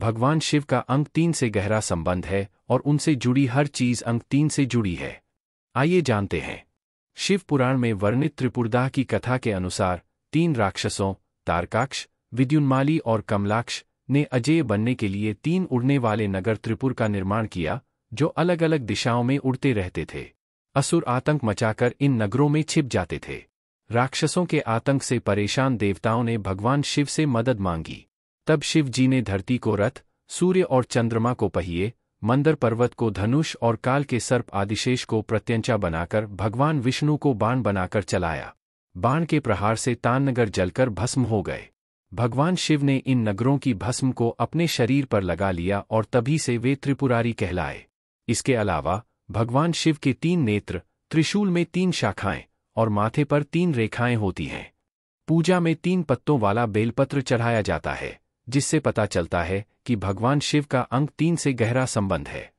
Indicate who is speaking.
Speaker 1: भगवान शिव का अंक तीन से गहरा संबंध है और उनसे जुड़ी हर चीज अंक तीन से जुड़ी है आइए जानते हैं शिव पुराण में वर्णित त्रिपुरदाह की कथा के अनुसार तीन राक्षसों तारकाक्ष विद्युन्माली और कमलाक्ष ने अजय बनने के लिए तीन उड़ने वाले नगर त्रिपुर का निर्माण किया जो अलग अलग दिशाओं में उड़ते रहते थे असुर आतंक मचाकर इन नगरों में छिप जाते थे राक्षसों के आतंक से परेशान देवताओं ने भगवान शिव से मदद मांगी तब शिव जी ने धरती को रथ सूर्य और चंद्रमा को पहिए मंदर पर्वत को धनुष और काल के सर्प आदिशेष को प्रत्यंचा बनाकर भगवान विष्णु को बाण बनाकर चलाया बाण के प्रहार से ताननगर जलकर भस्म हो गए भगवान शिव ने इन नगरों की भस्म को अपने शरीर पर लगा लिया और तभी से वे त्रिपुरारी कहलाए इसके अलावा भगवान शिव के तीन नेत्र त्रिशूल में तीन शाखाएं और माथे पर तीन रेखाएं होती हैं पूजा में तीन पत्तों वाला बेलपत्र चढ़ाया जाता है जिससे पता चलता है कि भगवान शिव का अंक तीन से गहरा संबंध है